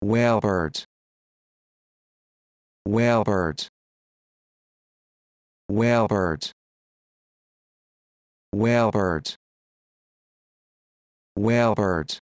whale birds whale birds whale birds whale birds whale birds